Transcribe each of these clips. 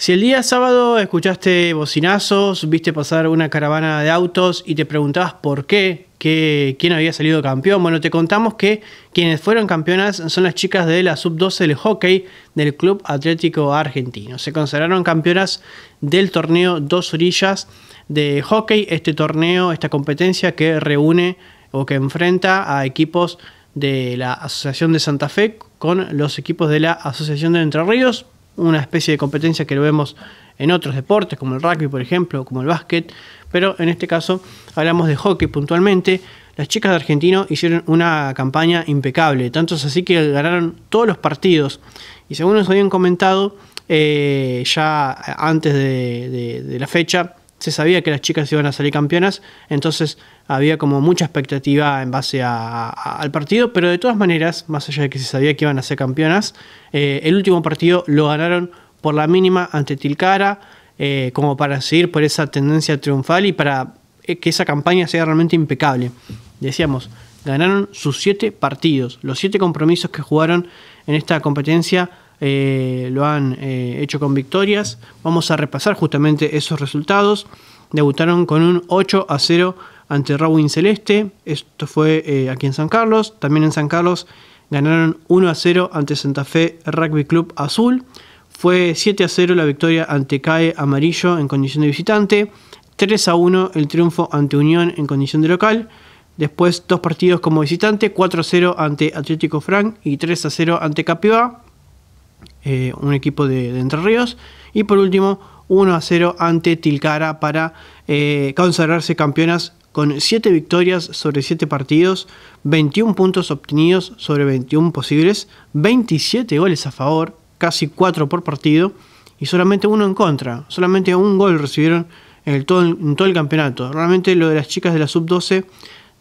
Si el día sábado escuchaste bocinazos, viste pasar una caravana de autos y te preguntabas por qué, quién había salido campeón, bueno, te contamos que quienes fueron campeonas son las chicas de la sub-12 del hockey del Club Atlético Argentino. Se consagraron campeonas del torneo Dos Orillas de hockey, este torneo, esta competencia que reúne o que enfrenta a equipos de la Asociación de Santa Fe con los equipos de la Asociación de Entre Ríos una especie de competencia que lo vemos en otros deportes, como el rugby, por ejemplo, como el básquet, pero en este caso hablamos de hockey puntualmente. Las chicas de Argentino hicieron una campaña impecable, tanto es así que ganaron todos los partidos. Y según nos habían comentado, eh, ya antes de, de la fecha, se sabía que las chicas iban a salir campeonas, entonces había como mucha expectativa en base al partido, pero de todas maneras, más allá de que se sabía que iban a ser campeonas, eh, el último partido lo ganaron por la mínima ante Tilcara, eh, como para seguir por esa tendencia triunfal y para eh, que esa campaña sea realmente impecable. Decíamos, ganaron sus siete partidos, los siete compromisos que jugaron en esta competencia. lo han hecho con victorias. Vamos a repasar justamente esos resultados. Debutaron con un 8 a 0 ante Rawin Celeste. Esto fue eh, aquí en San Carlos. También en San Carlos ganaron 1 a 0 ante Santa Fe Rugby Club Azul. Fue 7 a 0 la victoria ante CAE Amarillo en condición de visitante. 3 a 1 el triunfo ante Unión en condición de local. Después dos partidos como visitante, 4 a 0 ante Atlético Frank y 3 a 0 ante Capioa. Eh, un equipo de, de Entre Ríos. Y por último, 1 a 0 ante Tilcara para eh, consagrarse campeonas con 7 victorias sobre 7 partidos, 21 puntos obtenidos sobre 21 posibles, 27 goles a favor, casi 4 por partido y solamente uno en contra, solamente un gol recibieron en, todo, el campeonato. Realmente lo de las chicas de la sub-12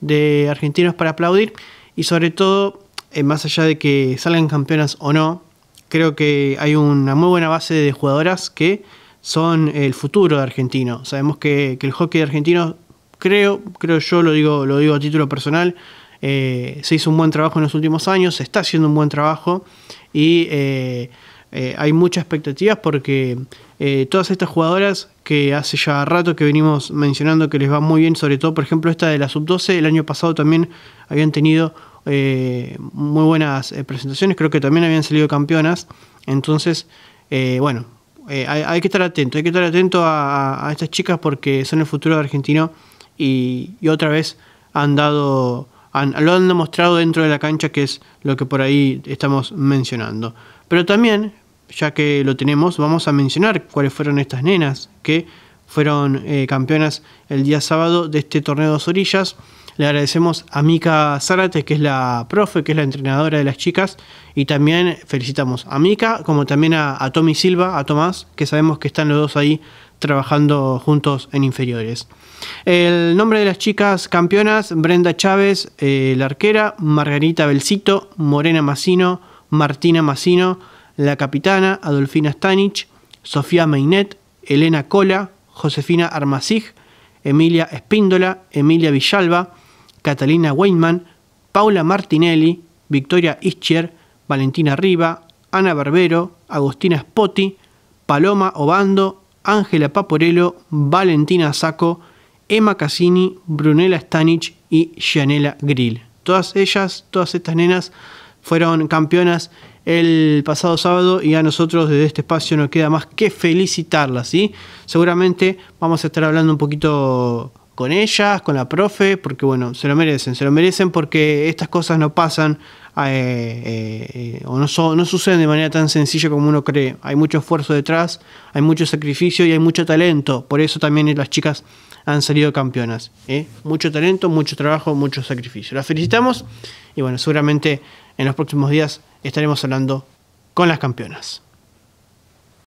de Argentinos para aplaudir y sobre todo, eh, más allá de que salgan campeonas o no, creo que hay una muy buena base de jugadoras que son el futuro de argentino. Sabemos que, el hockey argentino, creo, creo yo, lo digo, lo digo a título personal, eh, se hizo un buen trabajo en los últimos años, se está haciendo un buen trabajo y eh, eh, hay muchas expectativas porque todas estas jugadoras que hace ya rato que venimos mencionando que les va muy bien, sobre todo por ejemplo esta de la sub-12, el año pasado también habían tenido muy buenas presentaciones, creo que también habían salido campeonas, entonces bueno, eh, hay, que estar atento, hay que estar atento a, estas chicas porque son el futuro de argentino y, otra vez han dado, lo han demostrado dentro de la cancha que es lo que por ahí estamos mencionando. Pero también, ya que lo tenemos, vamos a mencionar cuáles fueron estas nenas que fueron eh, campeonas el día sábado de este torneo de dos orillas le agradecemos a Mika Zárate, que es la profe, que es la entrenadora de las chicas, y también felicitamos a Mica, como también a, Tommy Silva, a Tomás, que sabemos que están los dos ahí trabajando juntos en inferiores. El nombre de las chicas campeonas, Brenda Chávez, eh, la arquera, Margarita Belcito, Morena Massino, Martina Massino, la capitana, Adolfina Stanich, Sofía Meinet, Elena Cola, Josefina Armasig, Emilia Espíndola, Emilia Villalba, Catalina Weinman, Paula Martinelli, Victoria Ischier, Valentina Riva, Ana Barbero, Agustina Spotti, Paloma Obando, Ángela Paporello, Valentina Sacco, Emma Cassini, Brunella Stanich y Janela Grill. Todas ellas, todas estas nenas fueron campeonas el pasado sábado y a nosotros desde este espacio no queda más que felicitarlas. Seguramente vamos a estar hablando un poquito con ellas, con la profe, porque bueno, se lo merecen, se lo merecen porque estas cosas no pasan eh, eh, o no, no suceden de manera tan sencilla como uno cree. Hay mucho esfuerzo detrás, hay mucho sacrificio y hay mucho talento. Por eso también las chicas han salido campeonas. ¿eh? Mucho talento, mucho trabajo, mucho sacrificio. Las felicitamos y bueno, seguramente en los próximos días estaremos hablando con las campeonas.